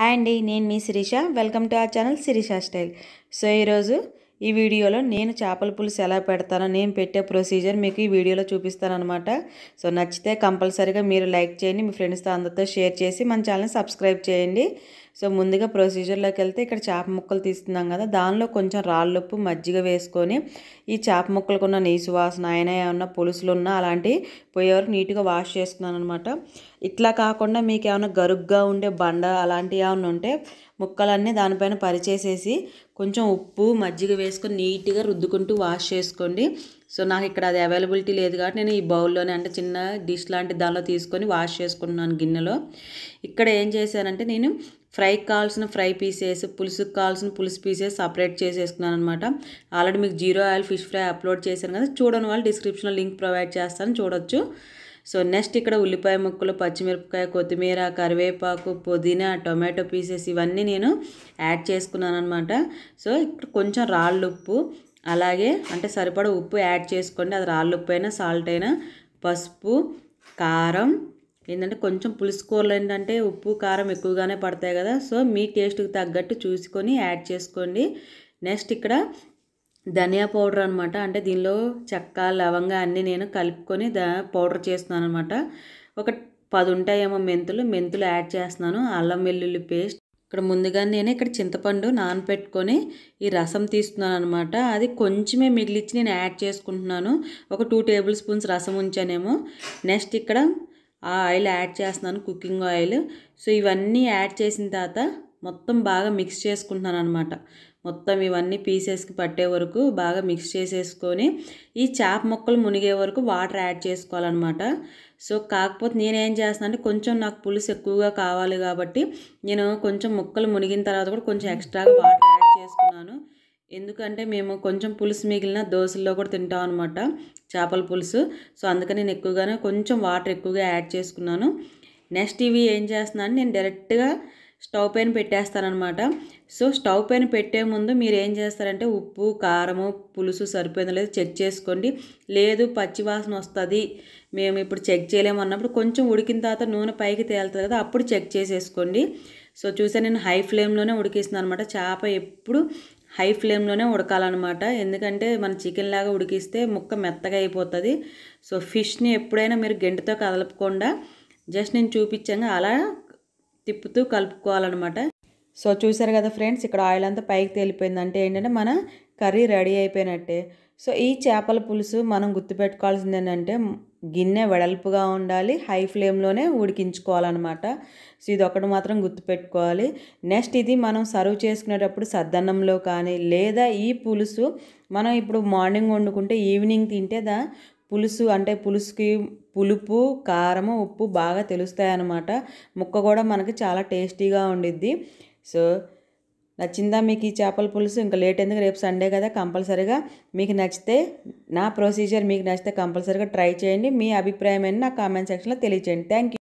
hi అండి నేను మీ శిరీష వెల్కమ్ టు ఆ ఛానల్ శిరీష స్టైల్ సో ఈరోజు ఈ వీడియోలో నేను చేపల పులుసు ఎలా పెడతానో నేను పెట్టే ప్రొసీజర్ మీకు ఈ వీడియోలో చూపిస్తానమాట సో నచ్చితే కంపల్సరీగా మీరు లైక్ చేయండి మీ ఫ్రెండ్స్తో అందరితో షేర్ చేసి మన ఛానల్ సబ్స్క్రైబ్ చేయండి సో ముందుగా ప్రొసీజర్లోకి వెళ్తే ఇక్కడ చేప ముక్కలు తీస్తున్నాం కదా దానిలో కొంచెం రాళ్ళుప్పు మజ్జిగ వేసుకొని ఈ చేప ముక్కలకున్న నీసు వాసన అయినా ఏమన్నా పులుసులు ఉన్నా అలాంటివి పోయేవారు నీట్గా వాష్ చేసుకున్నాను అనమాట ఇట్లా కాకుండా మీకు ఏమైనా గరుగ్గా ఉండే బండ అలాంటివి ఏమైనా ఉంటే ముక్కలన్నీ దానిపైన పరిచేసేసి కొంచెం ఉప్పు మజ్జిగ వేసుకొని నీట్గా రుద్దుకుంటూ వాష్ చేసుకోండి సో నాకు ఇక్కడ అది అవైలబిలిటీ లేదు కాబట్టి నేను ఈ బౌల్లోనే అంటే చిన్న డిష్ లాంటి దానిలో తీసుకొని వాష్ చేసుకున్నాను గిన్నెలో ఇక్కడ ఏం చేశానంటే నేను ఫ్రైకి కావాల్సిన ఫ్రై పీసెస్ పులుసుకి కావాల్సిన పులుసు పీసెస్ సపరేట్ చేసేసుకున్నాను అనమాట ఆల్రెడీ మీకు zero oil fish fry upload చేశాను కదా చూడని వాళ్ళు డిస్క్రిప్షన్లో లింక్ ప్రొవైడ్ చేస్తాను చూడొచ్చు సో నెక్స్ట్ ఇక్కడ ఉల్లిపాయ ముక్కలు పచ్చిమిరపకాయ కొత్తిమీర కరివేపాకు పుదీనా టొమాటో పీసెస్ ఇవన్నీ నేను యాడ్ చేసుకున్నాను అనమాట సో ఇక్కడ కొంచెం రాళ్ళు ఉప్పు అలాగే అంటే సరిపడ ఉప్పు యాడ్ చేసుకోండి అది రాళ్ళు ఉప్పు అయినా సాల్ట్ అయినా పసుపు కారం ఏంటంటే కొంచెం పులుసు కూరలు ఏంటంటే ఉప్పు కారం ఎక్కువగానే పడతాయి కదా సో మీ టేస్ట్కి తగ్గట్టు చూసుకొని యాడ్ చేసుకోండి నెక్స్ట్ ఇక్కడ ధనియా పౌడర్ అనమాట అంటే దీనిలో చెక్క లవంగ అన్నీ నేను కలుపుకొని ద పౌడర్ చేస్తున్నాను అనమాట ఒక పది ఉంటాయేమో మెంతులు మెంతులు యాడ్ చేస్తున్నాను అల్లం వెల్లుల్లి పేస్ట్ ఇక్కడ ముందుగా నేను ఇక్కడ చింతపండు నానబెట్టుకొని ఈ రసం తీస్తున్నాను అనమాట అది కొంచెమే మిగిలిచ్చి నేను యాడ్ చేసుకుంటున్నాను ఒక టూ టేబుల్ స్పూన్స్ రసం ఉంచానేమో నెక్స్ట్ ఇక్కడ ఆ ఆయిల్ యాడ్ చేస్తున్నాను కుకింగ్ ఆయిల్ సో ఇవన్నీ యాడ్ చేసిన తర్వాత మొత్తం బాగా మిక్స్ చేసుకుంటున్నాను అనమాట మొత్తం ఇవన్నీ పీసెస్కి పట్టే వరకు బాగా మిక్స్ చేసేసుకొని ఈ చేప ముక్కలు మునిగే వరకు వాటర్ యాడ్ చేసుకోవాలన్నమాట సో కాకపోతే నేనేం చేస్తాను అంటే కొంచెం నాకు పులుసు ఎక్కువగా కావాలి కాబట్టి నేను కొంచెం ముక్కలు మునిగిన తర్వాత కూడా కొంచెం ఎక్స్ట్రాగా వాటర్ యాడ్ చేసుకున్నాను ఎందుకంటే మేము కొంచెం పులుసు మిగిలిన దోశల్లో కూడా తింటాం అనమాట చేపల పులుసు సో అందుకని నేను ఎక్కువగానే కొంచెం వాటర్ ఎక్కువగా యాడ్ చేసుకున్నాను నెక్స్ట్ ఇవి ఏం చేస్తున్నాను నేను డైరెక్ట్గా స్టవ్ పైన పెట్టేస్తానమాట సో స్టవ్ పైన పెట్టే ముందు మీరు ఏం చేస్తారంటే ఉప్పు కారము పులుసు సరిపోయిందో లేదో చెక్ చేసుకోండి లేదు పచ్చివాసన వస్తుంది మేము ఇప్పుడు చెక్ చేయలేము అన్నప్పుడు కొంచెం ఉడికిన తర్వాత నూనె పైకి తేలుతుంది కదా అప్పుడు చెక్ చేసేసుకోండి సో చూసా నేను హై ఫ్లేమ్లోనే ఉడికిస్తున్నాను అనమాట చేప ఎప్పుడు హై ఫ్లేమ్లోనే ఉడకాలన్నమాట ఎందుకంటే మన చికెన్ లాగా ఉడికిస్తే ముక్క మెత్తగా అయిపోతుంది సో ఫిష్ని ఎప్పుడైనా మీరు గెంటితో కదలపకుండా జస్ట్ నేను చూపించాను అలా తిప్పుతూ కలుపుకోవాలన్నమాట సో చూసారు కదా ఫ్రెండ్స్ ఇక్కడ ఆయిల్ అంతా పైకి తేలిపోయింది అంటే ఏంటంటే మన కర్రీ రెడీ అయిపోయినట్టే సో ఈ చేపల పులుసు మనం గుర్తుపెట్టుకోవాల్సింది ఏంటంటే గిన్నె వెడల్పుగా ఉండాలి హై ఫ్లేమ్లోనే ఉడికించుకోవాలన్నమాట సో ఇది ఒకటి మాత్రం గుర్తుపెట్టుకోవాలి నెక్స్ట్ ఇది మనం సర్వ్ చేసుకునేటప్పుడు సద్దన్నంలో కానీ లేదా ఈ పులుసు మనం ఇప్పుడు మార్నింగ్ వండుకుంటే ఈవినింగ్ తింటే దా పులుసు అంటే పులుసుకి పులుపు కారము ఉప్పు బాగా తెలుస్తాయన్నమాట ముక్క కూడా మనకి చాలా టేస్టీగా ఉండిద్ది సో నచ్చిందా మీకు ఈ చేపల పులుసు ఇంకా లేట్ ఎందుకు రేపు సండే కదా కంపల్సరీగా మీకు నచ్చితే నా ప్రొసీజర్ మీకు నచ్చితే కంపల్సరీగా ట్రై చేయండి మీ అభిప్రాయం నా కామెంట్ సెక్షన్లో తెలియచేయండి థ్యాంక్ యూ